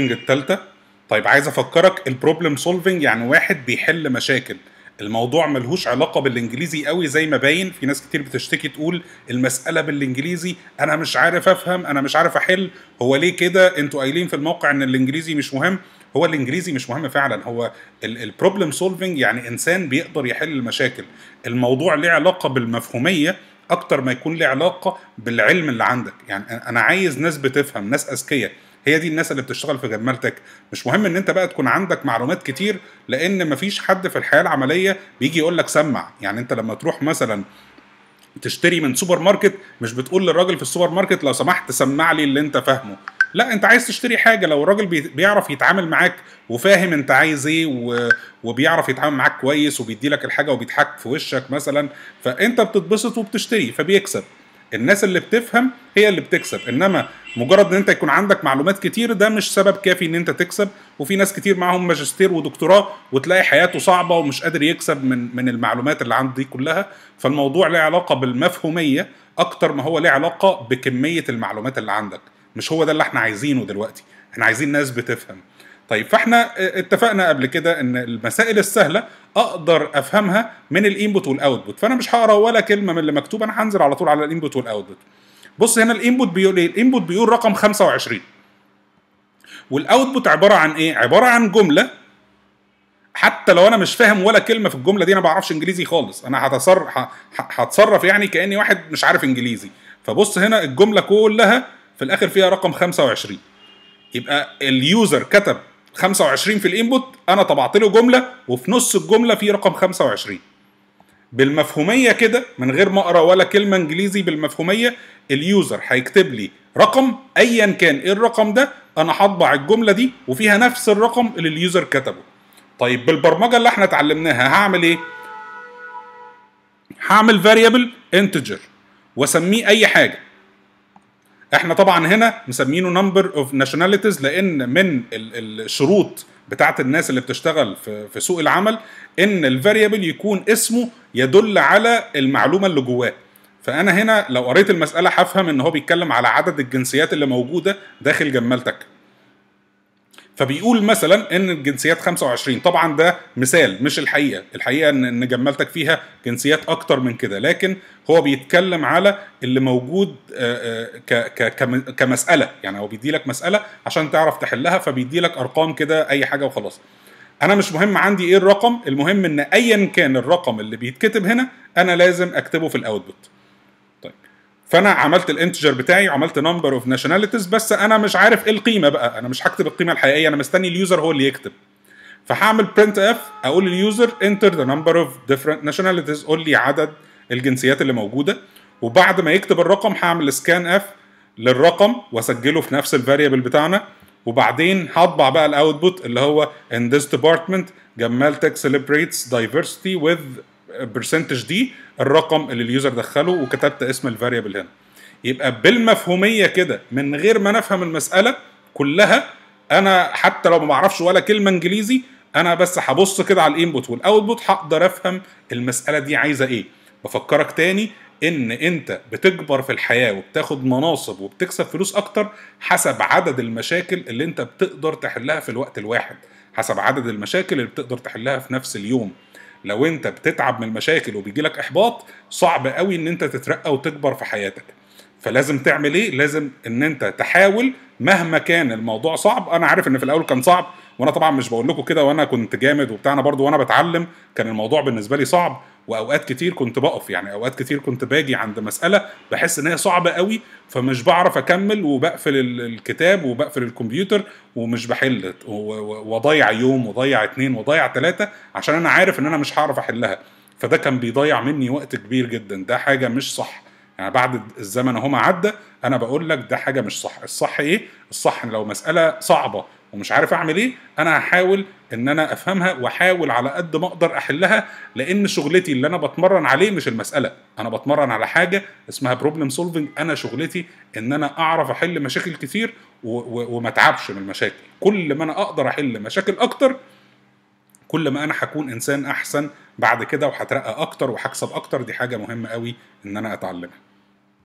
التالتة طيب عايز افكرك البروبلم سولفنج يعني واحد بيحل مشاكل الموضوع ملهوش علاقة بالانجليزي قوي زي ما باين في ناس كتير بتشتكي تقول المسألة بالانجليزي انا مش عارف افهم انا مش عارف احل هو ليه كده انتوا قايلين في الموقع ان الانجليزي مش مهم هو الانجليزي مش مهم فعلا هو البروبلم سولفنج يعني انسان بيقدر يحل المشاكل الموضوع ليه علاقة بالمفهومية اكتر ما يكون ليه علاقة بالعلم اللي عندك يعني انا عايز ناس بتفهم ناس اذكياء هي دي الناس اللي بتشتغل في جمالتك مش مهم ان انت بقى تكون عندك معلومات كتير لان مفيش حد في الحياه العمليه بيجي يقول لك سمع يعني انت لما تروح مثلا تشتري من سوبر ماركت مش بتقول للراجل في السوبر ماركت لو سمحت سمع لي اللي انت فاهمه لا انت عايز تشتري حاجه لو الراجل بيعرف يتعامل معاك وفاهم انت عايز ايه وبيعرف يتعامل معاك كويس وبيدي لك الحاجه وبيضحك في وشك مثلا فانت بتتبسط وبتشتري فبيكسب الناس اللي بتفهم هي اللي بتكسب انما مجرد ان انت يكون عندك معلومات كتير ده مش سبب كافي ان انت تكسب وفي ناس كتير معاهم ماجستير ودكتوراه وتلاقي حياته صعبه ومش قادر يكسب من من المعلومات اللي عنده دي كلها فالموضوع له علاقه بالمفهوميه اكتر ما هو له علاقه بكميه المعلومات اللي عندك مش هو ده اللي احنا عايزينه دلوقتي احنا عايزين ناس بتفهم طيب فاحنا آه، اتفقنا قبل كده ان المسائل السهله اقدر افهمها من الانبوت والاوتبوت فانا مش هقرا ولا كلمه من اللي مكتوب انا هنزل على طول على الانبوت والاوتبوت بص هنا الانبوت بيقول ايه الانبوت بيقول رقم 25 والاوتبوت عباره عن ايه عباره عن جمله حتى لو انا مش فاهم ولا كلمه في الجمله دي انا ما بعرفش انجليزي خالص انا هتصرف هتصرف يعني كاني واحد مش عارف انجليزي فبص هنا الجمله كلها في الاخر فيها رقم 25 يبقى اليوزر كتب 25 في الانبوت انا طبعت له جمله وفي نص الجمله في رقم 25 بالمفهوميه كده من غير ما اقرا ولا كلمه انجليزي بالمفهوميه اليوزر هيكتب لي رقم ايا كان ايه الرقم ده انا هطبع الجمله دي وفيها نفس الرقم اللي اليوزر كتبه طيب بالبرمجه اللي احنا اتعلمناها هعمل ايه هعمل فاريبل انتجر واسميه اي حاجه احنا طبعا هنا مسمينه نمبر اوف ناشوناليتيز لان من الشروط بتاعه الناس اللي بتشتغل في, سوق العمل ان الفاريبل يكون اسمه يدل على المعلومه اللي جواه فانا هنا لو قريت المساله هفهم ان هو بيتكلم على عدد الجنسيات اللي موجوده داخل جمالتك فبيقول مثلا ان الجنسيات 25 طبعا ده مثال مش الحقيقه الحقيقه ان جملتك فيها جنسيات اكتر من كده لكن هو بيتكلم على اللي موجود آه، آه، كمساله يعني هو بيديلك مساله عشان تعرف تحلها فبيديلك ارقام كده اي حاجه وخلاص انا مش مهم عندي ايه الرقم المهم ان ايا كان الرقم اللي بيتكتب هنا انا لازم اكتبه في الاوتبوت طيب فانا عملت الانتجر بتاعي وعملت نمبر اوف ناشوناليتيز بس انا مش عارف ايه القيمه بقى انا مش هكتب القيمه الحقيقيه انا مستني اليوزر هو اللي يكتب فهعمل برنت اف اقول لليوزر انتر ذا نمبر اوف ديفرنت ناشوناليتيز قول لي عدد الجنسيات اللي موجوده وبعد ما يكتب الرقم هعمل سكان اف للرقم واسجله في نفس الفاريبل بتاعنا وبعدين هطبع بقى الاوتبوت اللي هو ان ذيس ديبارتمنت جمال تك celebrates diversity البرسنتج دي الرقم اللي اليوزر دخله وكتبت اسم الفاريبل هنا يبقى بالمفهوميه كده من غير ما نفهم المساله كلها انا حتى لو ما بعرفش ولا كلمه انجليزي انا بس هبص كده على الانبوت والاوتبوت هقدر افهم المساله دي عايزه ايه بفكرك تاني ان انت بتكبر في الحياه وبتاخد مناصب وبتكسب فلوس اكتر حسب عدد المشاكل اللي انت بتقدر تحلها في الوقت الواحد حسب عدد المشاكل اللي بتقدر تحلها في نفس اليوم لو انت بتتعب من المشاكل وبيجيلك احباط صعب قوي ان انت تترقى وتكبر في حياتك فلازم تعمل ايه لازم ان انت تحاول مهما كان الموضوع صعب انا عارف ان في الاول كان صعب وانا طبعا مش بقول لكم كده وانا كنت جامد وبتاع انا برضو وانا بتعلم كان الموضوع بالنسبه لي صعب واوقات كتير كنت بقف يعني اوقات كتير كنت باجي عند مساله بحس ان هي صعبه قوي فمش بعرف اكمل وبقفل الكتاب وبقفل الكمبيوتر ومش بحل واضيع يوم وضيع اتنين وضيع تلاته عشان انا عارف ان انا مش هعرف احلها فده كان بيضيع مني وقت كبير جدا ده حاجه مش صح يعني بعد الزمن اهو ما عدى انا بقول لك ده حاجه مش صح الصح ايه الصح لو مساله صعبه ومش عارف اعمل ايه انا هحاول ان انا افهمها واحاول على قد ما اقدر احلها لان شغلتي اللي انا بتمرن عليه مش المساله انا بتمرن على حاجه اسمها بروبلم سولفنج انا شغلتي ان انا اعرف احل مشاكل كتير وما اتعبش من المشاكل كل ما انا اقدر احل مشاكل اكتر كل ما انا هكون انسان احسن بعد كده وهترقى اكتر وهكسب اكتر دي حاجه مهمه قوي ان انا اتعلمها